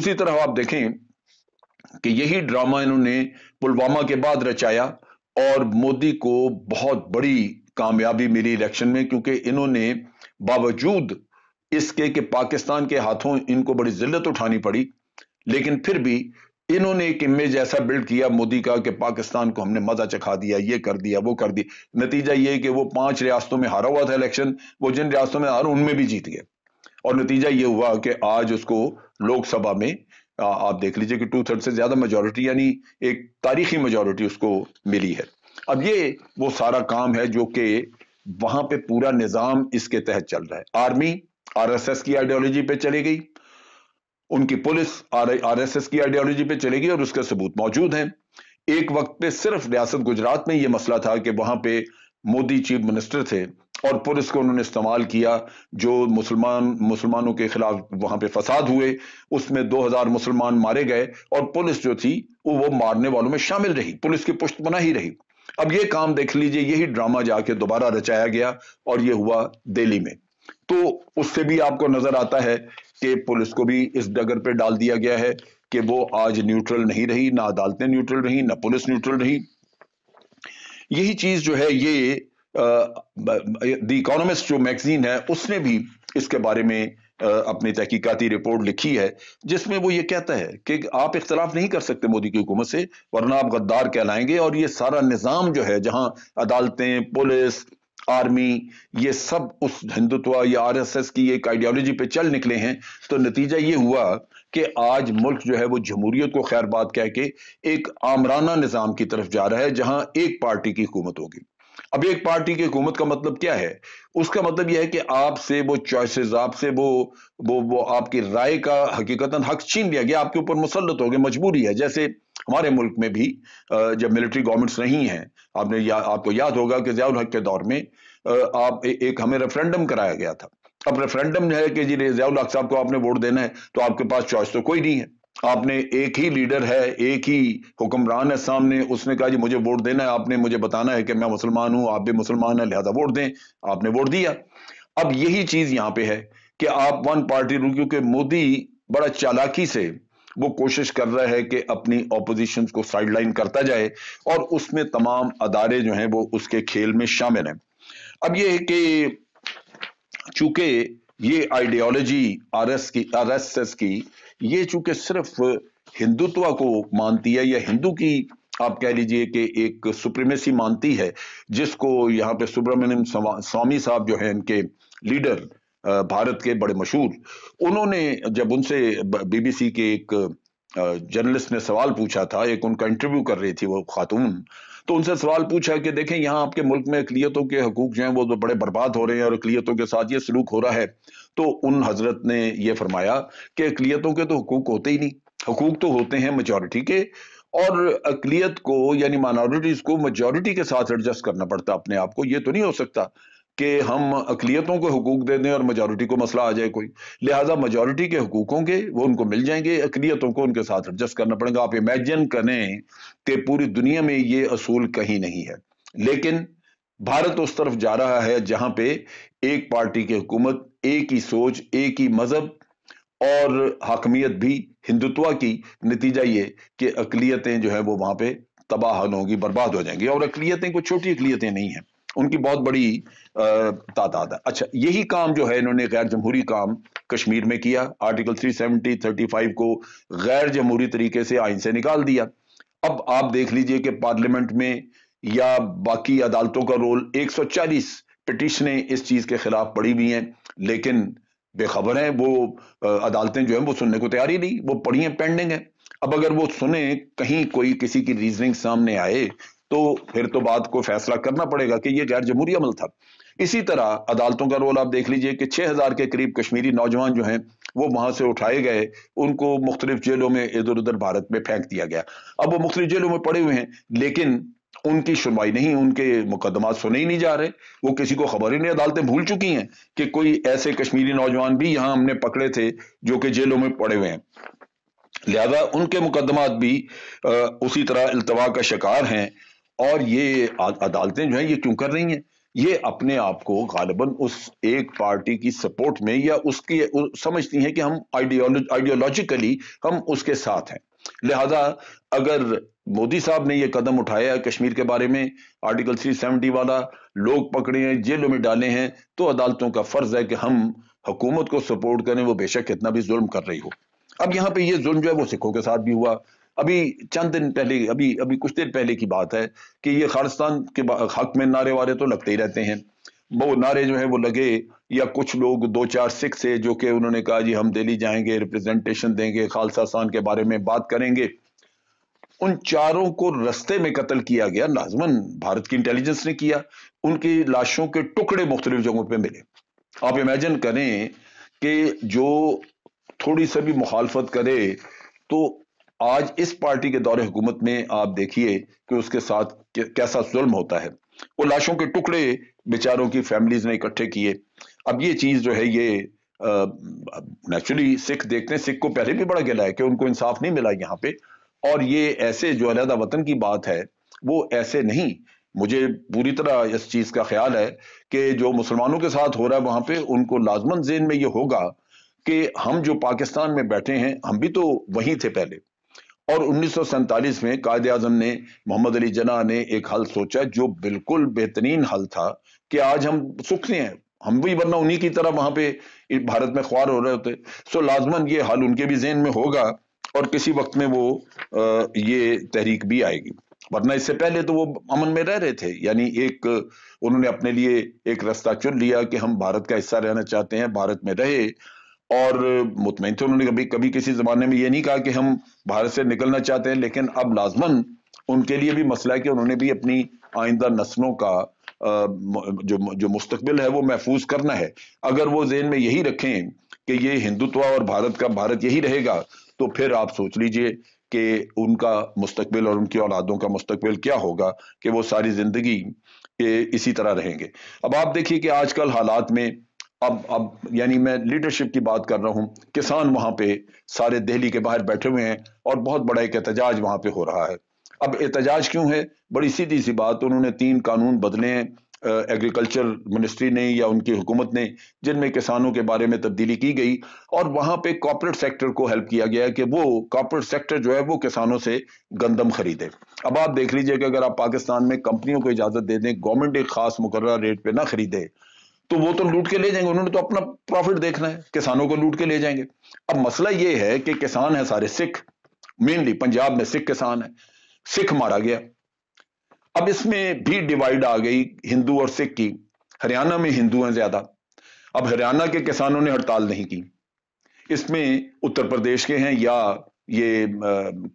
दूसरी तरफ आप देखें कि यही ड्रामा इन्होंने पुलवामा के बाद रचाया और मोदी को बहुत बड़ी कामयाबी मिली इलेक्शन में क्योंकि इन्होंने बावजूद इसके कि पाकिस्तान के हाथों इनको बड़ी जिल्लत उठानी पड़ी लेकिन फिर भी इन्होंने एक इमेज ऐसा बिल्ड किया मोदी का कि पाकिस्तान को हमने मजा चखा दिया ये कर दिया वो कर दिया नतीजा ये कि वो पांच रियासतों में हारा हुआ था इलेक्शन वो जिन रियासतों में हार उनमें भी जीत गए और नतीजा ये हुआ कि आज उसको लोकसभा में आ, आप देख लीजिए कि टू थर्ड से ज्यादा मेजोरिटी यानी एक तारीखी मेजोरिटी उसको मिली है अब ये वो सारा काम है जो कि वहां पे पूरा निजाम इसके तहत चल रहा है आर्मी आरएसएस की आइडियोलॉजी पे चली गई उनकी पुलिस आरएसएस की आइडियोलॉजी पे चली गई और उसके सबूत मौजूद हैं एक वक्त पे सिर्फ रियासत गुजरात में यह मसला था कि वहां पे मोदी चीफ मिनिस्टर थे और पुलिस को उन्होंने इस्तेमाल किया जो मुसलमान मुसलमानों के खिलाफ वहां पे फसाद हुए उसमें 2000 मुसलमान मारे गए और पुलिस जो थी वो मारने वालों में शामिल रही पुलिस की पुष्ट बना ही रही अब ये काम देख लीजिए यही ड्रामा जाके दोबारा रचाया गया और ये हुआ दिल्ली में तो उससे भी आपको नजर आता है कि पुलिस को भी इस डगर पर डाल दिया गया है कि वो आज न्यूट्रल नहीं रही ना अदालतें न्यूट्रल रही ना पुलिस न्यूट्रल रही यही चीज जो है ये द इकोनॉमिस्ट जो मैगजीन है उसने भी इसके बारे में अपनी तहकीकती रिपोर्ट लिखी है जिसमें वो ये कहता है कि आप इख्तलाफ नहीं कर सकते मोदी की हुकूमत से वरना आप गद्दार कहलाएंगे और ये सारा निज़ाम जो है जहाँ अदालतें पुलिस आर्मी ये सब उस हिंदुत्व या आरएसएस की एक आइडियोलॉजी पे चल निकले हैं तो नतीजा ये हुआ कि आज मुल्क जो है वो जमहूरियत को खैर बात कह के एक आमराना निज़ाम की तरफ जा रहा है जहाँ एक पार्टी की हुकूमत होगी अब एक पार्टी की हुकूमत का मतलब क्या है उसका मतलब यह है कि आपसे वो चॉइसेस आपसे वो वो वो आपकी राय का हकीकता हक छीन लिया गया आपके ऊपर मुसलत हो गया मजबूरी है जैसे हमारे मुल्क में भी जब मिलिट्री गवर्नमेंट्स नहीं हैं आपने या, आपको याद होगा कि जयाल हक के दौर में आप ए, एक हमें रेफरेंडम कराया गया था अब रेफरेंडम है कि जी जयाल हक साहब को आपने वोट देना है तो आपके पास चॉइस तो कोई नहीं है आपने एक ही लीडर है एक ही हुक्मरान है सामने उसने कहा जी मुझे वोट देना है आपने मुझे बताना है कि मैं मुसलमान हूं आप भी मुसलमान है लिहाजा वोट दें आपने वोट दिया अब यही चीज यहां पे है कि आप वन पार्टी रूल क्योंकि मोदी बड़ा चालाकी से वो कोशिश कर रहा है कि अपनी ऑपोजिशन को साइडलाइन करता जाए और उसमें तमाम अदारे जो हैं वो उसके खेल में शामिल हैं अब ये कि चूंकि ये आइडियोलॉजी आर एस की आर एस एस की ये चूंकि सिर्फ हिंदुत्व को मानती है या हिंदू की आप कह लीजिए कि एक सुप्रीमेसी मानती है जिसको यहाँ पे सुब्रमण्यम स्वामी साहब जो है इनके लीडर भारत के बड़े मशहूर उन्होंने जब उनसे बीबीसी के एक जर्नलिस्ट ने सवाल पूछा था एक उनका इंटरव्यू कर रही थी वो खातून तो उनसे सवाल पूछा कि देखें यहाँ आपके मुल्क में अकलीतों के हकूक जो हैं वो तो बड़े बर्बाद हो रहे हैं और अकलीतों के साथ ये सलूक हो रहा है तो उन हजरत ने यह फरमाया कि अकलीतों के तो हकूक होते ही नहीं हकूक तो होते हैं मेजोरिटी के और अकलीत को यानी माइनॉरिटीज़ को मेजोरिटी के साथ एडजस्ट करना पड़ता अपने आप को ये तो नहीं हो सकता कि हम अकलीतों को हकूक दे दें और मेजोरिटी को मसला आ जाए कोई लिहाजा मेजोरिटी के हकूक होंगे वो उनको मिल जाएंगे अकलीतों को उनके साथ एडजस्ट करना पड़ेगा आप इमेजिन करें कि पूरी दुनिया में ये असूल कहीं नहीं है लेकिन भारत उस तरफ जा रहा है जहां पे एक पार्टी की हुकूमत एक ही सोच एक ही मजहब और हकमियत भी हिंदुत्व की नतीजा ये कि अकलीतें जो है वो वहां पे तबाह होगी बर्बाद हो जाएंगी और अकलीतें कोई छोटी अकलीतें नहीं हैं उनकी बहुत बड़ी तादाद है अच्छा यही काम जो है इन्होंने गैर जमहूरी काम कश्मीर में किया आर्टिकल 370 35 को गैर जमहूरी तरीके से आइन से निकाल दिया अब आप देख लीजिए कि पार्लियामेंट में या बाकी अदालतों का रोल 140 पिटिशनें इस चीज़ के खिलाफ पड़ी हुई हैं लेकिन बेखबर हैं वो अदालतें जो हैं वो सुनने को तैयार ही नहीं वो पड़ी हैं पेंडिंग है अब अगर वो सुने कहीं कोई किसी की रीजनिंग सामने आए तो फिर तो बात को फैसला करना पड़ेगा कि यह गैर जमहूरी अमल था इसी तरह अदालतों का रोल आप देख लीजिए कि 6000 के करीब कश्मीरी नौजवान जो हैं वो वहां से उठाए गए उनको मुख्तलिफ जेलों में इधर उधर भारत में फेंक दिया गया अब वो मुख्तलिफ जेलों में पड़े हुए हैं लेकिन उनकी सुनवाई नहीं उनके मुकदमा सुने ही नहीं जा रहे वो किसी को खबर ही नहीं अदालतें भूल चुकी हैं कि कोई ऐसे कश्मीरी नौजवान भी यहाँ हमने पकड़े थे जो कि जेलों में पड़े हुए हैं लिहाजा उनके मुकदमात भी उसी तरह अल्तवा का शिकार हैं और ये अदालतें जो हैं ये क्यों कर रही हैं ये अपने आप को गालिबा उस एक पार्टी की सपोर्ट में या उसकी उस समझती हैं कि हम आइडियोलॉजिकली हम उसके साथ हैं लिहाजा अगर मोदी साहब ने यह कदम उठाया कश्मीर के बारे में आर्टिकल 370 वाला लोग पकड़े हैं जेलों में डाले हैं तो अदालतों का फर्ज है कि हम हुकूमत को सपोर्ट करें वो बेशक कितना भी जुल्म कर रही हो अब यहाँ पे ये जुल्म जो है वो सिखों के साथ भी हुआ अभी चंद दिन पहले अभी अभी कुछ देर पहले की बात है कि ये खालिस्तान के हक में नारे वारे तो लगते ही रहते हैं वो नारे जो है वो लगे या कुछ लोग दो चार सिख से जो कि उन्होंने कहा जी हम दिल्ली जाएंगे रिप्रेजेंटेशन देंगे खालसा स्थान के बारे में बात करेंगे उन चारों को रस्ते में कत्ल किया गया लाजमन भारत की इंटेलिजेंस ने किया उनकी लाशों के टुकड़े मुख्तलिफ जगहों पर मिले आप इमेजिन करें कि जो थोड़ी सी भी मुखालफत करे तो आज इस पार्टी के दौरे हुकूमत में आप देखिए कि उसके साथ कैसा जुल्म होता है वो लाशों के टुकड़े बेचारों की फैमिलीज ने इकट्ठे किए अब ये चीज़ जो है ये नेचुरली सिख देखते हैं सिख को पहले भी बड़ा गिला है कि उनको इंसाफ नहीं मिला यहाँ पे और ये ऐसे जो अलहदा वतन की बात है वो ऐसे नहीं मुझे पूरी तरह इस चीज़ का ख्याल है कि जो मुसलमानों के साथ हो रहा है वहाँ पे उनको लाजमन जेन में ये होगा कि हम जो पाकिस्तान में बैठे हैं हम भी तो वहीं थे पहले और उन्नीस में कायद आजम ने मोहम्मद अली जना ने एक हल सोचा जो बिल्कुल बेहतरीन हल था कि आज हम सुख हैं हम भी वरना उन्हीं की तरह वहां पे भारत में ख्वार हो रहे होते सो लाजमन ये हल उनके भी जेन में होगा और किसी वक्त में वो आ, ये तहरीक भी आएगी वरना इससे पहले तो वो अमन में रह रहे थे यानी एक उन्होंने अपने लिए एक रास्ता चुन लिया कि हम भारत का हिस्सा रहना चाहते हैं भारत में रहे और मुतमिन थे उन्होंने कभी कभी किसी ज़माने में ये नहीं कहा कि हम भारत से निकलना चाहते हैं लेकिन अब लाजमन उनके लिए भी मसला है कि उन्होंने भी अपनी आइंदा नस्लों का जो जो मुस्तबिल है वो महफूज करना है अगर वो जेन में यही रखें कि ये हिंदुत्व और भारत का भारत यही रहेगा तो फिर आप सोच लीजिए कि उनका मुस्तबिल और उनकी औलादों का मुस्तबिल क्या होगा कि वो सारी ज़िंदगी इसी तरह रहेंगे अब आप देखिए कि आजकल हालात में अब अब यानी मैं लीडरशिप की बात कर रहा हूँ किसान वहाँ पे सारे दिल्ली के बाहर बैठे हुए हैं और बहुत बड़ा एक एहतजाज वहाँ पे हो रहा है अब एहतजाज क्यों है बड़ी सीधी सी बात उन्होंने तीन कानून बदले हैं एग्रीकल्चर मिनिस्ट्री ने या उनकी हुकूमत ने जिनमें किसानों के बारे में तब्दीली की गई और वहाँ पे कॉरपोरेट सेक्टर को हेल्प किया गया कि वो कॉरपोरेट सेक्टर जो है वो किसानों से गंदम खरीदे अब आप देख लीजिए कि अगर आप पाकिस्तान में कंपनियों को इजाज़त दे दें गवर्नमेंट एक खास मुकर रेट पर ना खरीदे तो वो तो लूट के ले जाएंगे उन्होंने तो अपना प्रॉफिट देखना है किसानों को लूट के ले जाएंगे अब मसला ये है कि किसान है सारे सिख मेनली पंजाब में सिख किसान है सिख मारा गया अब इसमें भी डिवाइड आ गई हिंदू और सिख की हरियाणा में हिंदू हैं ज्यादा अब हरियाणा के किसानों ने हड़ताल नहीं की इसमें उत्तर प्रदेश के हैं या ये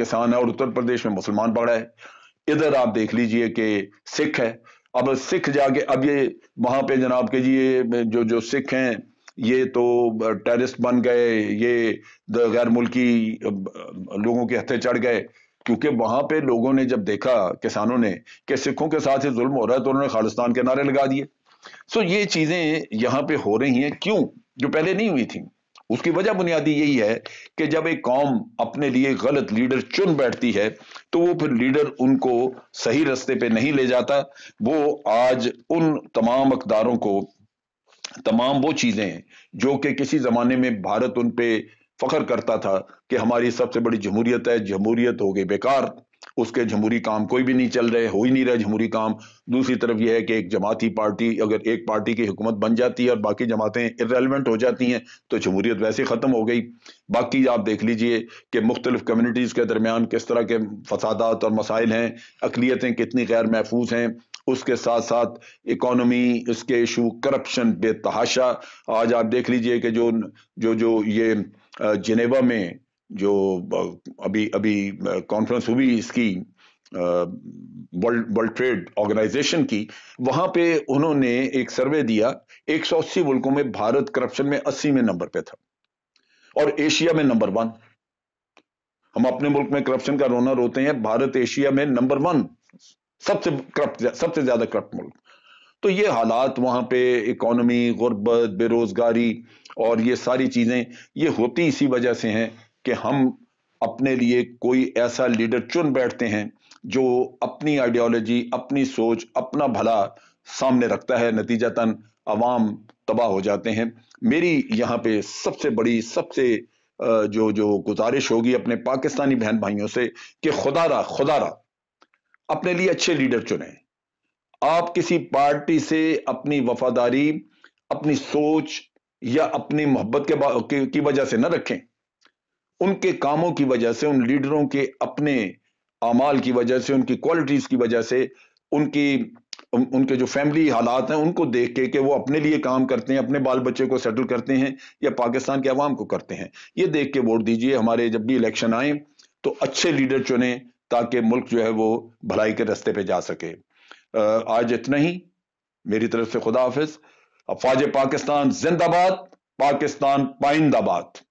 किसान है और उत्तर प्रदेश में मुसलमान बड़ा है इधर आप देख लीजिए कि सिख है अब सिख जाके अब ये वहाँ पे जनाब के जी ये जो जो सिख हैं ये तो टेररिस्ट बन गए ये गैर मुल्की लोगों के हथे चढ़ गए क्योंकि वहाँ पे लोगों ने जब देखा किसानों ने कि सिखों के साथ ये जुल्म हो रहा है तो उन्होंने खालिस्तान के नारे लगा दिए सो ये चीज़ें यहाँ पे हो रही हैं क्यों जो पहले नहीं हुई थी उसकी वजह बुनियादी यही है कि जब एक कौम अपने लिए गलत लीडर चुन बैठती है तो वो फिर लीडर उनको सही रास्ते पे नहीं ले जाता वो आज उन तमाम अकदारों को तमाम वो चीज़ें जो कि किसी ज़माने में भारत उन पे फख्र करता था कि हमारी सबसे बड़ी जमहूरियत है जमहूरियत हो गई बेकार उसके जमहूरी काम कोई भी नहीं चल रहे हो ही नहीं रहा जमहूरी काम दूसरी तरफ यह है कि एक जमाती पार्टी अगर एक पार्टी की हुकूमत बन जाती है और बाकी जमातें इरेलीवेंट हो जाती हैं तो जमहूरियत वैसे ख़त्म हो गई बाकी आप देख लीजिए कि मुख्तलिफ़ कम्यूनिटीज़ के दरमियान किस तरह के फसादात और मसाइल हैं अकलीतें कितनी गैर महफूज हैं उसके साथ साथ इकोनॉमी इसके इशू करप्शन बेतहाशा आज आप देख लीजिए कि जो जो जो ये जिनेवा में जो अभी अभी कॉन्फ्रेंस हुई इसकी वर्ल्ड वर्ल्ड ट्रेड ऑर्गेनाइजेशन की वहां पे उन्होंने एक सर्वे दिया एक सौ अस्सी मुल्कों में भारत करप्शन में अस्सी में नंबर पे था और एशिया में नंबर वन हम अपने मुल्क में करप्शन का रोना रोते हैं भारत एशिया में नंबर वन सबसे करप्ट सबसे ज्यादा करप्ट मुल्क तो ये हालात वहां पे इकोनॉमी गुर्बत बेरोजगारी और ये सारी चीजें ये होती इसी वजह से हैं कि हम अपने लिए कोई ऐसा लीडर चुन बैठते हैं जो अपनी आइडियोलॉजी अपनी सोच अपना भला सामने रखता है नतीजतन अवाम तबाह हो जाते हैं मेरी यहाँ पे सबसे बड़ी सबसे जो जो गुजारिश होगी अपने पाकिस्तानी बहन भाइयों से कि खुदारा खुदारा अपने लिए अच्छे लीडर चुने आप किसी पार्टी से अपनी वफादारी अपनी सोच या अपनी मोहब्बत के की वजह से न रखें उनके कामों की वजह से उन लीडरों के अपने अमाल की वजह से उनकी क्वालिटीज़ की वजह से उनकी उनके जो फैमिली हालात हैं उनको देख के कि वो अपने लिए काम करते हैं अपने बाल बच्चे को सेटल करते हैं या पाकिस्तान के अवाम को करते हैं ये देख के वोट दीजिए हमारे जब भी इलेक्शन आए तो अच्छे लीडर चुने ताकि मुल्क जो है वो भलाई के रस्ते पे जा सके आज इतना ही मेरी तरफ से खुदा हाफिज अफवाज पाकिस्तान जिंदाबाद पाकिस्तान पाइंदाबाद